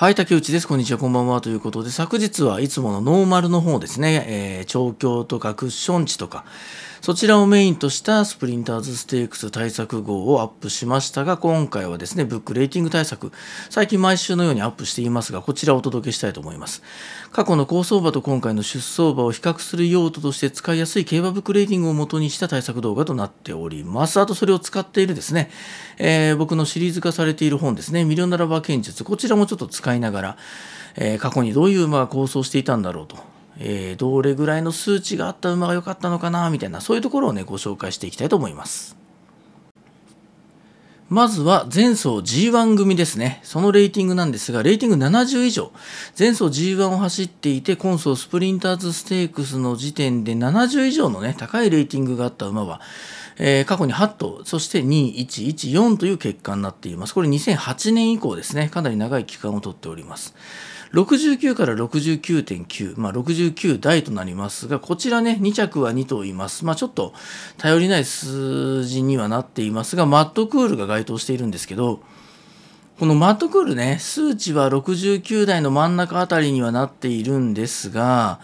はい、竹内です。こんにちは、こんばんは。ということで、昨日はいつものノーマルの方ですね、えー、調教とかクッション値とか、そちらをメインとしたスプリンターズステークス対策号をアップしましたが、今回はですね、ブックレーティング対策、最近毎週のようにアップしていますが、こちらをお届けしたいと思います。過去の高相場と今回の出走場を比較する用途として使いやすい競馬ブックレーティングを元にした対策動画となっております。あとそれを使っているですね、えー、僕のシリーズ化されている本ですね、ミリオナラバー剣術、こちらもちょっと使いながら、えー、過去にどういうまあ構想していたんだろうとえー、どれぐらいの数値があった馬が良かったのかなみたいなそういうところをねご紹介していきたいと思いますまずは前走 G1 組ですね。そのレーティングなんですが、レーティング70以上。前走 G1 を走っていて、今走スプリンターズステークスの時点で70以上のね、高いレーティングがあった馬は、えー、過去に8頭、そして2、1、1、4という結果になっています。これ2008年以降ですね。かなり長い期間をとっております。69から69.9、まあ、69台となりますが、こちらね、2着は2言います。まあ、ちょっと頼りない数字にはなっていますが、マットクールが該当しているんですけど、このマットクールね、数値は69台の真ん中あたりにはなっているんですが、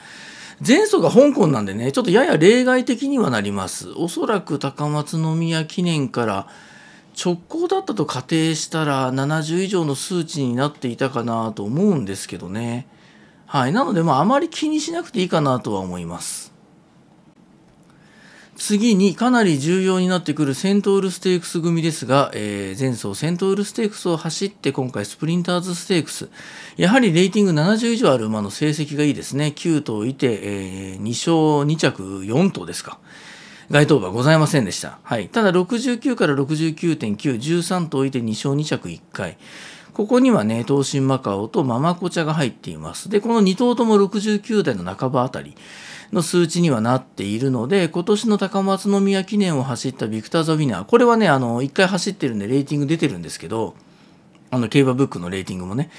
前走が香港なんでね、ちょっとやや例外的にはなります。おそらく高松宮記念から、直行だったと仮定したら70以上の数値になっていたかなと思うんですけどね。はい。なので、まあ、あまり気にしなくていいかなとは思います。次にかなり重要になってくるセントウルステークス組ですが、えー、前走セントウルステークスを走って今回スプリンターズステークス。やはりレーティング70以上ある馬の成績がいいですね。9頭いて、えー、2勝2着4頭ですか。該当はございませんでした。はい、ただ、69から69.9、13頭いて2勝2着1回。ここにはね、東進マカオとママコチャが入っています。で、この2頭とも69代の半ばあたりの数値にはなっているので、今年の高松宮記念を走ったビクター・ザ・ウィナー、これはね、あの、1回走ってるんでレーティング出てるんですけど、あの競馬ブックのレーティングもね、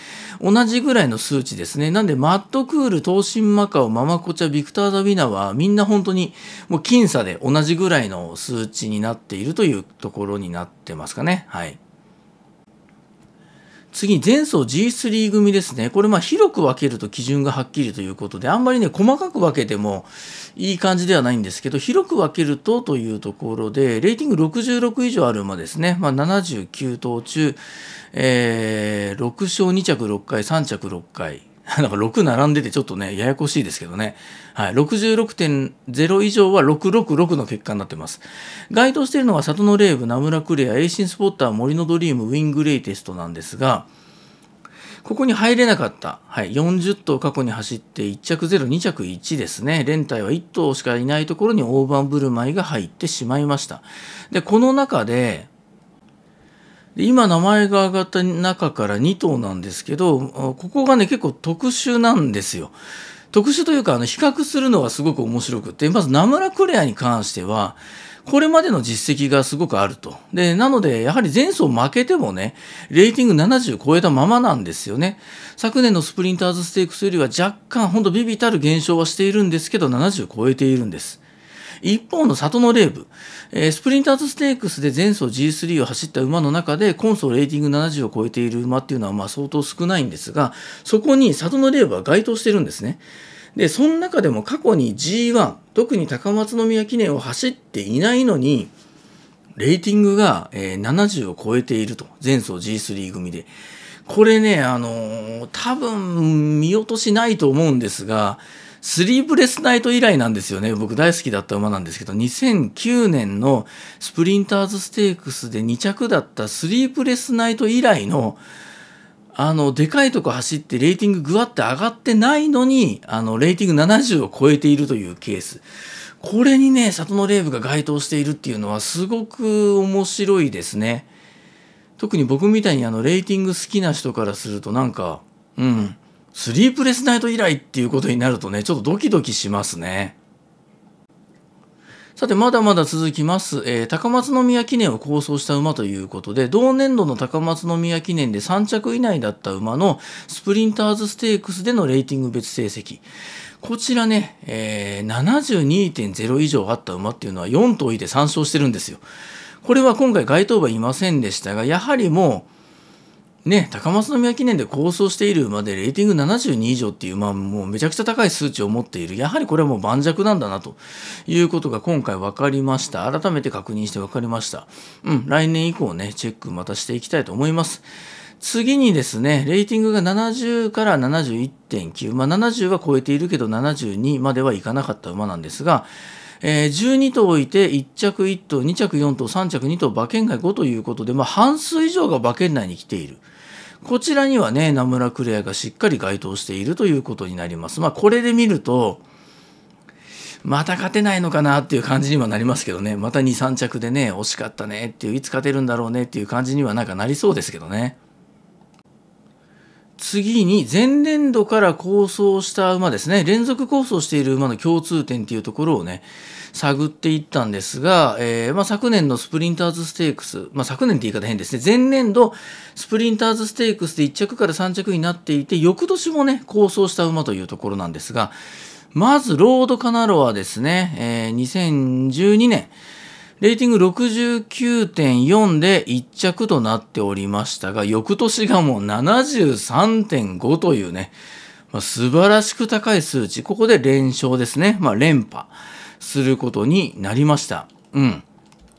同じぐらいの数値ですね。なんで、マットクール、東進マカオ、ママコチャ、ビクター・ザ・ウィナーは、みんな本当に、もう僅差で同じぐらいの数値になっているというところになってますかね。はい。次に前走 G3 組ですね。これまあ広く分けると基準がはっきりということで、あんまりね、細かく分けてもいい感じではないんですけど、広く分けるとというところで、レーティング66以上ある馬ですね。まあ、79頭中、えー、6勝2着6回、3着6回、なんか6並んでてちょっとね、ややこしいですけどね。はい。66.0以上は666の結果になってます。該当しているのは、里のレーブ、ナムラクレア、エイシンスポッター、森のドリーム、ウィングレイテストなんですが、ここに入れなかった。はい。40頭過去に走って1着0、2着1ですね。連隊は1頭しかいないところに大盤振る舞いが入ってしまいました。で、この中で、で今名前が挙がった中から2頭なんですけどここがね結構特殊なんですよ。特殊というかあの比較するのはすごく面白くてまず名村クレアに関してはこれまでの実績がすごくあると。で、なので、やはり前走負けてもね、レーティング70超えたままなんですよね。昨年のスプリンターズステークスよりは若干、ほんとビビたる減少はしているんですけど、70超えているんです。一方の里のレーブ、えー、スプリンターズステークスで前走 G3 を走った馬の中で、今走レーティング70を超えている馬っていうのはまあ相当少ないんですが、そこに里のレーブは該当してるんですね。で、その中でも過去に G1、特に高松宮記念を走っていないのに、レーティングが、え70を超えていると。前走 G3 組で。これね、あのー、多分見落としないと思うんですが、スリープレスナイト以来なんですよね。僕大好きだった馬なんですけど、2009年のスプリンターズステークスで2着だったスリープレスナイト以来の、あの、でかいとこ走ってレーティングぐわって上がってないのに、あの、レーティング70を超えているというケース。これにね、里のレーブが該当しているっていうのはすごく面白いですね。特に僕みたいにあの、レーティング好きな人からするとなんか、うん。スリープレスナイト以来っていうことになるとね、ちょっとドキドキしますね。さて、まだまだ続きます。えー、高松宮記念を構想した馬ということで、同年度の高松宮記念で3着以内だった馬のスプリンターズステークスでのレーティング別成績。こちらね、えー、72.0以上あった馬っていうのは4頭いて3勝してるんですよ。これは今回該当馬いませんでしたが、やはりもう、ね、高松宮記念で構想している馬でレーティング72以上っていう、まあ、もうめちゃくちゃ高い数値を持っている、やはりこれはもう盤石なんだなということが今回分かりました。改めて確認して分かりました。うん、来年以降ね、チェックまたしていきたいと思います。次にですね、レーティングが70から71.9、まあ、70は超えているけど72まではいかなかった馬なんですが、えー、12頭いて1着1頭2着4頭3着2頭馬券外5ということで、まあ、半数以上が馬券内に来ている。こちらにはね、名村クレアがしっかり該当しているということになります。まあ、これで見ると、また勝てないのかなっていう感じにはなりますけどね、また2、3着でね、惜しかったねっていう、いつ勝てるんだろうねっていう感じにはなんかなりそうですけどね。次に前年度から構想した馬ですね連続構想している馬の共通点っていうところをね探っていったんですが、えー、まあ、昨年のスプリンターズステークス、まあ、昨年って言い方変ですね、前年度スプリンターズステークスで1着から3着になっていて、翌年もね、構想した馬というところなんですが、まずロードカナロアですね、えー、2012年、レーティング69.4で1着となっておりましたが、翌年がもう73.5というね、まあ、素晴らしく高い数値。ここで連勝ですね。まあ、連覇。することになりました。うん。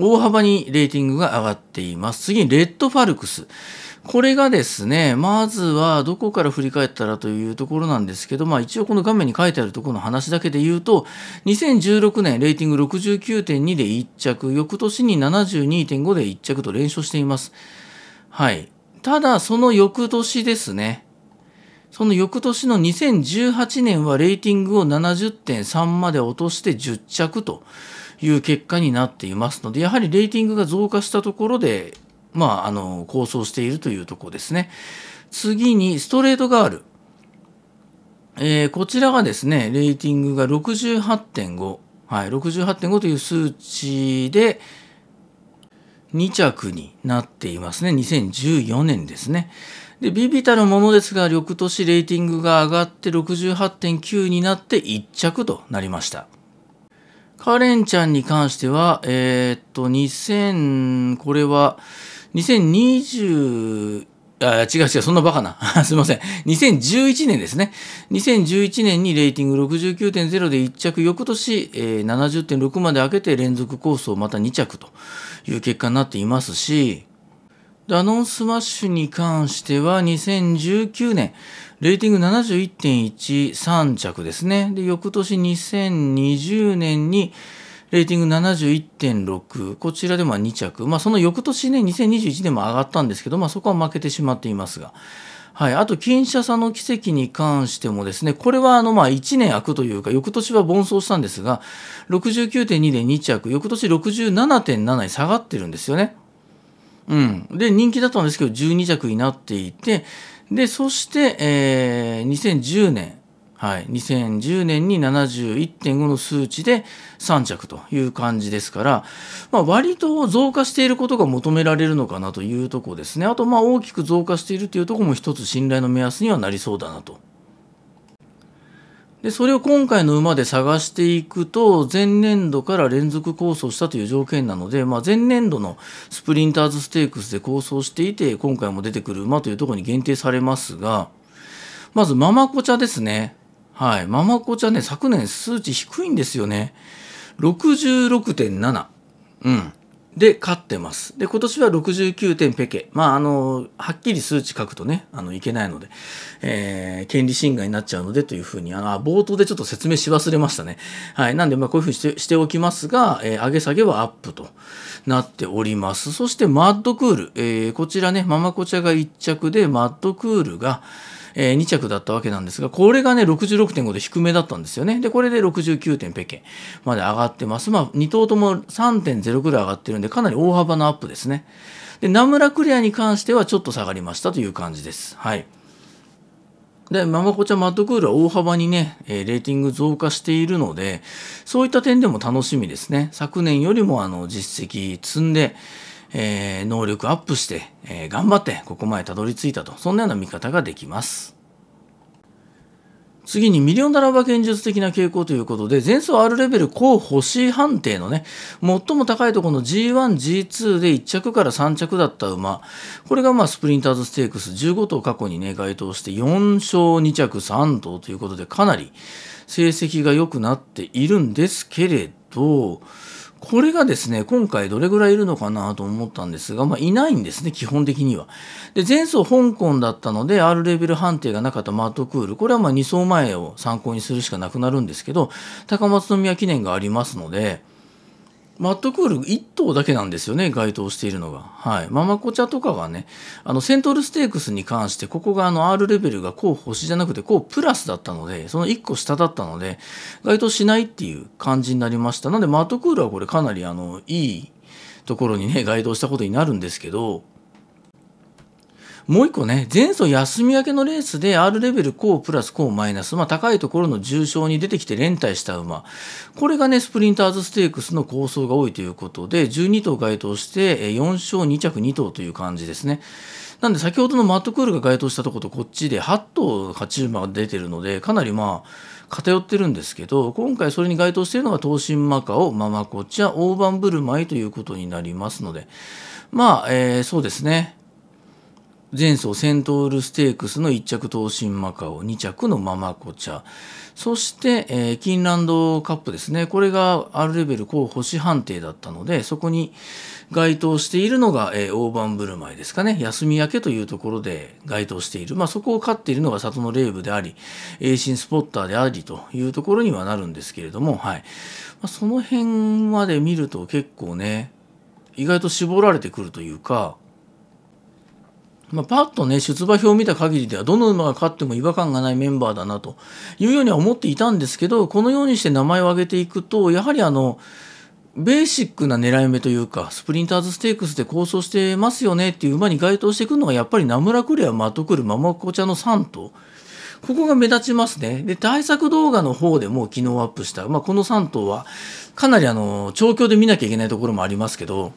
大幅にレーティングが上がっています。次にレッドファルクス。これがですね、まずはどこから振り返ったらというところなんですけど、まあ一応この画面に書いてあるところの話だけで言うと、2016年レーティング69.2で1着、翌年に72.5で1着と連勝しています。はい。ただその翌年ですね、その翌年の2018年はレーティングを70.3まで落として10着という結果になっていますので、やはりレーティングが増加したところで、まあ、あの、構想しているというところですね。次に、ストレートガール。えー、こちらがですね、レーティングが68.5。はい、68.5という数値で、2着になっていますね。2014年ですね。で、ビビたるものですが、翌年レーティングが上がって68.9になって1着となりました。カレンちゃんに関しては、えー、っと、2000、これは、2020、あ違う違う、そんなバカな。すいません。2011年ですね。2011年にレーティング69.0で1着、翌年、えー、70.6まで上げて連続コースをまた2着という結果になっていますし、ダノンスマッシュに関しては2019年、レーティング71.13着ですね。で、翌年2020年にレーティング71.6、こちらでも2着。まあ、その翌年ね、2021年も上がったんですけど、まあ、そこは負けてしまっていますが。はい。あと、金車さんの奇跡に関してもですね、これはあの、まあ、1年空くというか、翌年は盆走したんですが、69.2で2着、翌年67.7に下がってるんですよね。うん、で人気だったんですけど12着になっていてでそして、えー、2010年はい、2010年に71.5の数値で3着という感じですから、まあ、割と増加していることが求められるのかなというところですね。あと、まあ、大きく増加しているというところも一つ信頼の目安にはなりそうだなとでそれを今回の馬で探していくと前年度から連続構想したという条件なので、まあ、前年度のスプリンターズステークスで構想していて今回も出てくる馬というところに限定されますがまずママコチャですねはいママコチャね昨年数値低いんですよね66.7うんで、勝ってます。で、今年は69点ペケ。まあ、あの、はっきり数値書くとね、あの、いけないので、えー、権利侵害になっちゃうのでというふうに、あの、冒頭でちょっと説明し忘れましたね。はい。なんで、まあ、こういうふうにしてしておきますが、えー、上げ下げはアップとなっております。そして、マッドクール。えー、こちらね、ママコチャが1着で、マッドクールが、えー、2着だったわけなんですが、これがね、66.5で低めだったんですよね。で、これで69点ペケまで上がってます。まあ、2頭とも3.0ぐらい上がってるんで、かなり大幅なアップですね。で、ナムラクリアに関してはちょっと下がりましたという感じです。はい。で、ママコちゃんマットクールは大幅にね、えレーティング増加しているので、そういった点でも楽しみですね。昨年よりもあの実績積んで、えー、能力アップして、えー、頑張ってここまでたどり着いたと、そんなような見方ができます。次にミリオンダラバ剣術的な傾向ということで、前走 R レベル高星判定のね、最も高いところの G1、G2 で1着から3着だった馬、これがまあスプリンターズステークス15頭過去にね、該当して4勝2着3頭ということで、かなり成績が良くなっているんですけれど、これがですね、今回どれぐらいいるのかなと思ったんですが、まあ、いないんですね、基本的には。で、前走香港だったので、R レベル判定がなかったマットクール、これはまあ2走前を参考にするしかなくなるんですけど、高松宮記念がありますので、マットクール1頭だけなんですよね、該当しているのが。はい。ママコチャとかはね、あの、セントルステークスに関して、ここがあの、R レベルがこう星じゃなくて、こうプラスだったので、その1個下だったので、該当しないっていう感じになりました。なので、マットクールはこれかなりあの、いいところにね、該当したことになるんですけど、もう一個ね、前走休み明けのレースで R レベル高プラス高マイナス、まあ高いところの重症に出てきて連帯した馬。これがね、スプリンターズステークスの構想が多いということで、12頭該当して4勝2着2頭という感じですね。なんで先ほどのマットクールが該当したとことこっちで8頭勝ち馬が出てるので、かなりまあ偏ってるんですけど、今回それに該当しているのが東進マカオ、ママコチャ、大盤振る舞いということになりますので、まあ、えー、そうですね。前走セントールステークスの1着東進マカオ2着のママコチャそして、えー、キンランドカップですねこれがあるレベル候補士判定だったのでそこに該当しているのが、えー、大盤振る舞いですかね休み明けというところで該当している、まあ、そこを勝っているのが里のレーブであり栄進スポッターでありというところにはなるんですけれども、はいまあ、その辺まで見ると結構ね意外と絞られてくるというかまあ、パッとね、出馬表を見た限りでは、どの馬が勝っても違和感がないメンバーだなというようには思っていたんですけど、このようにして名前を挙げていくと、やはりあの、ベーシックな狙い目というか、スプリンターズステークスで構想してますよねっていう馬に該当してくるのが、やっぱり名村クレア、マトクル、ママコチャの3頭。ここが目立ちますね。で、対策動画の方でも昨日アップした、まあ、この3頭は、かなりあの、調教で見なきゃいけないところもありますけど、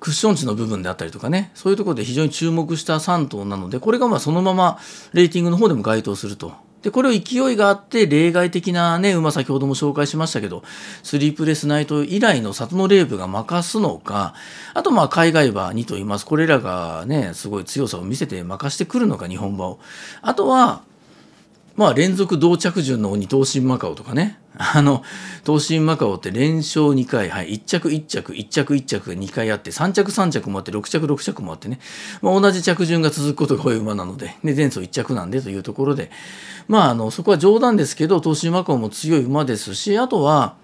クッション値の部分であったりとかねそういうところで非常に注目した3頭なのでこれがまあそのままレーティングの方でも該当するとで、これを勢いがあって例外的なね、馬先ほども紹介しましたけど、スリープレスナイト以来の里のレーブが任すのか、あとまあ海外馬2と言います。これらがね、すごい強さを見せて任してくるのか、日本馬を。あとは、まあ連続同着順の鬼東進マカオとかね。あの、東進マカオって連勝2回、はい、1着1着、1着1着が2回あって、3着3着もあって、6着6着もあってね、まあ、同じ着順が続くことが多い馬なので、で、前走1着なんでというところで、まあ、あの、そこは冗談ですけど、東進マカオも強い馬ですし、あとは、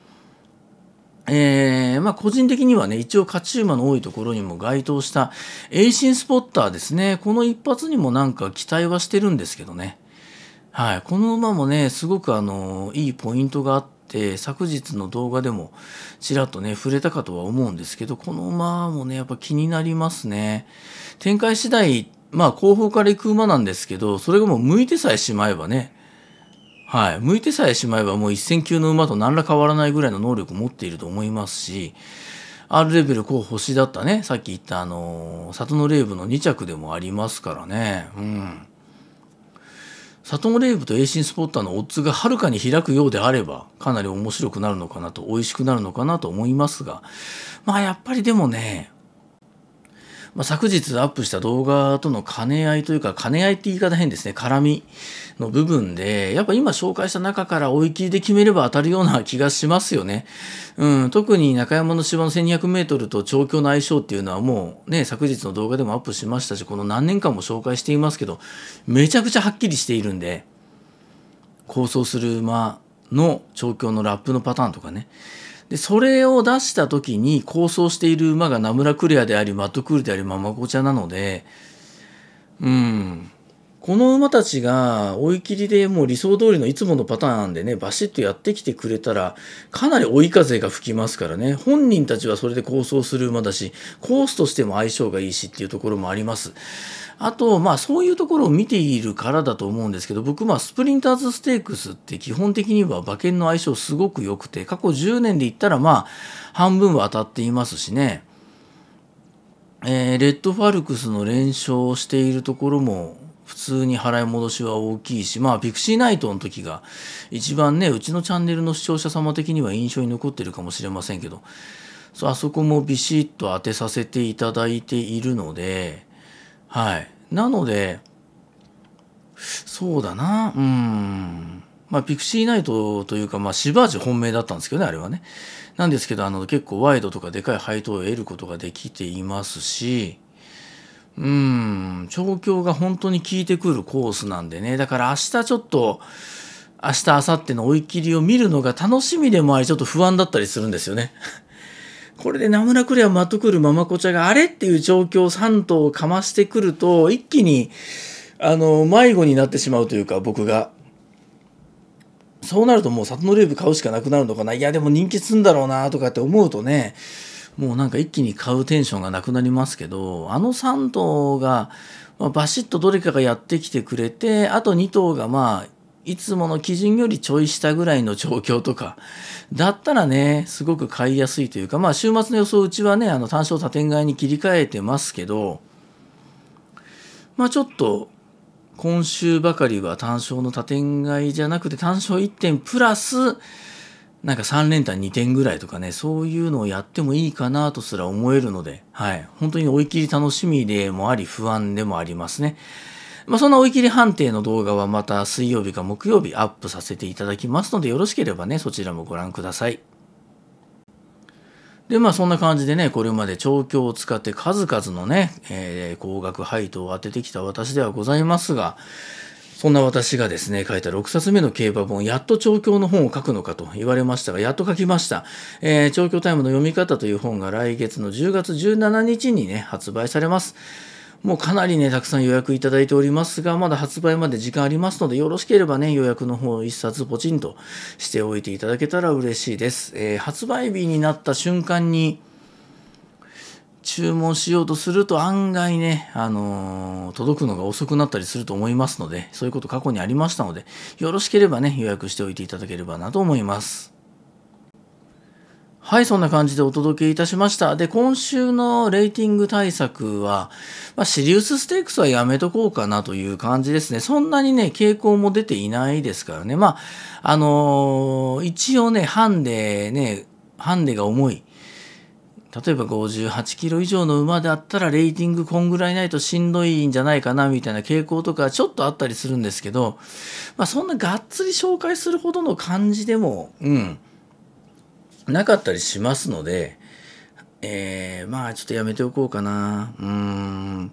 えー、まあ個人的にはね、一応勝ち馬の多いところにも該当した、エイシンスポッターですね。この一発にもなんか期待はしてるんですけどね。はい、この馬もねすごくあのいいポイントがあって昨日の動画でもちらっとね触れたかとは思うんですけどこの馬もねやっぱ気になりますね展開次第まあ後方から行く馬なんですけどそれがもう向いてさえしまえばねはい、向いてさえしまえばもう一戦級の馬と何ら変わらないぐらいの能力を持っていると思いますし R レベル候補星だったねさっき言ったあの里のレーブの2着でもありますからねうん。サトンレイブとエイスポッターのオッズがはるかに開くようであれば、かなり面白くなるのかなと、美味しくなるのかなと思いますが、まあやっぱりでもね、まあ、昨日アップした動画との兼ね合いというか、兼ね合いって言い方変ですね、絡みの部分で、やっぱ今紹介した中から追い切りで決めれば当たるような気がしますよね。うん、特に中山の芝の1200メートルと調教の相性っていうのはもうね、昨日の動画でもアップしましたし、この何年間も紹介していますけど、めちゃくちゃはっきりしているんで、構想する馬の調教のラップのパターンとかね、でそれを出した時に構想している馬がナムラクレアでありマットクールでありママコチャなのでうんこの馬たちが追い切りでもう理想通りのいつものパターンでね、バシッとやってきてくれたら、かなり追い風が吹きますからね、本人たちはそれで構想する馬だし、コースとしても相性がいいしっていうところもあります。あと、まあそういうところを見ているからだと思うんですけど、僕、まあスプリンターズステークスって基本的には馬券の相性すごく良くて、過去10年で言ったらまあ半分は当たっていますしね、えー、レッドファルクスの連勝をしているところも通に払い戻しは大きいし、まあ、ピクシーナイトの時が、一番ね、うちのチャンネルの視聴者様的には印象に残ってるかもしれませんけど、そうあそこもビシッと当てさせていただいているので、はい。なので、そうだな、うん。まあ、ピクシーナイトというか、まあ、シバージ本命だったんですけどね、あれはね。なんですけど、あの、結構ワイドとかでかい配当を得ることができていますし、うん調教が本当に効いてくるコースなんでねだから明日ちょっと明日明後日の追い切りを見るのが楽しみでもありちょっと不安だったりするんですよね。これで名村クレアマトクルママコチャがあれっていう状況3頭をかましてくると一気にあの迷子になってしまうというか僕がそうなるともう里のレーブ買うしかなくなるのかないやでも人気すんだろうなとかって思うとねもうなんか一気に買うテンションがなくなりますけど、あの3頭が、まあ、バシッとどれかがやってきてくれて、あと2頭がまあ、いつもの基準よりちょい下ぐらいの状況とか、だったらね、すごく買いやすいというか、まあ週末の予想うちはね、あの単勝多点買いに切り替えてますけど、まあちょっと、今週ばかりは単勝の多点買いじゃなくて単勝1点プラス、なんか3連単2点ぐらいとかね、そういうのをやってもいいかなとすら思えるので、はい。本当に追い切り楽しみでもあり、不安でもありますね。まあ、そんな追い切り判定の動画はまた水曜日か木曜日アップさせていただきますので、よろしければね、そちらもご覧ください。で、まあそんな感じでね、これまで調教を使って数々のね、えー、高額配当を当ててきた私ではございますが、そんな私がですね、書いた6冊目の競馬本、やっと調教の本を書くのかと言われましたが、やっと書きました。えー、調教タイムの読み方という本が来月の10月17日にね、発売されます。もうかなりね、たくさん予約いただいておりますが、まだ発売まで時間ありますので、よろしければね、予約の方を1冊ポチンとしておいていただけたら嬉しいです。えー、発売日になった瞬間に、注文しようとすると案外ね、あのー、届くのが遅くなったりすると思いますので、そういうこと過去にありましたので、よろしければね、予約しておいていただければなと思います。はい、そんな感じでお届けいたしました。で、今週のレーティング対策は、まあ、シリウスステークスはやめとこうかなという感じですね。そんなにね、傾向も出ていないですからね。まあ、あのー、一応ね、ハンデね、ハンデが重い。例えば58キロ以上の馬であったらレーティングこんぐらいないとしんどいんじゃないかなみたいな傾向とかちょっとあったりするんですけど、まあ、そんながっつり紹介するほどの感じでも、うん、なかったりしますので、えー、まあちょっとやめておこうかな。うん。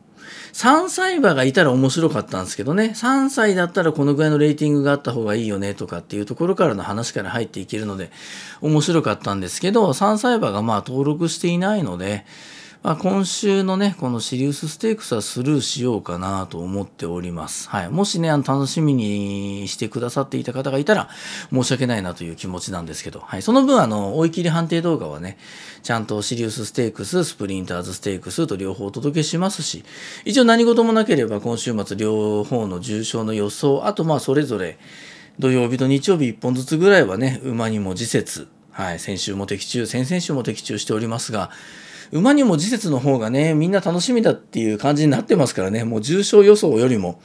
3歳馬がいたら面白かったんですけどね、3歳だったらこのぐらいのレーティングがあった方がいいよねとかっていうところからの話から入っていけるので、面白かったんですけど、3歳馬がまあ登録していないので、まあ、今週のね、このシリウスステークスはスルーしようかなと思っております。はい。もしね、あの、楽しみにしてくださっていた方がいたら、申し訳ないなという気持ちなんですけど、はい。その分、あの、追い切り判定動画はね、ちゃんとシリウスステークス、スプリンターズステークスと両方お届けしますし、一応何事もなければ今週末両方の重症の予想、あとまあそれぞれ、土曜日と日曜日一本ずつぐらいはね、馬にも次節、はい、先週も的中、先々週も的中しておりますが、馬にも次節の方がね、みんな楽しみだっていう感じになってますからね、もう重症予想よりも、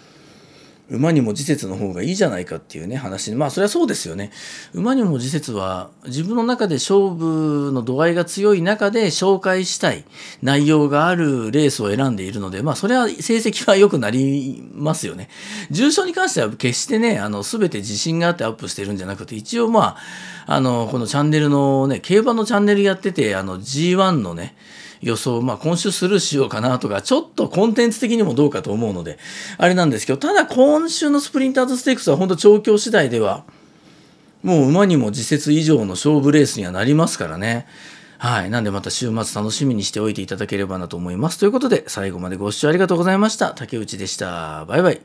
馬にも時節の方がいいじゃないかっていうね話まあそれはそうですよね馬にも時節は自分の中で勝負の度合いが強い中で紹介したい内容があるレースを選んでいるのでまあそれは成績は良くなりますよね重賞に関しては決してねあの全て自信があってアップしてるんじゃなくて一応まああのこのチャンネルのね競馬のチャンネルやっててあの G1 のね予想、まあ、今週するしようかなとか、ちょっとコンテンツ的にもどうかと思うので、あれなんですけど、ただ今週のスプリンターズステークスは本当調教次第では、もう馬にも自節以上の勝負レースにはなりますからね。はい。なんでまた週末楽しみにしておいていただければなと思います。ということで、最後までご視聴ありがとうございました。竹内でした。バイバイ。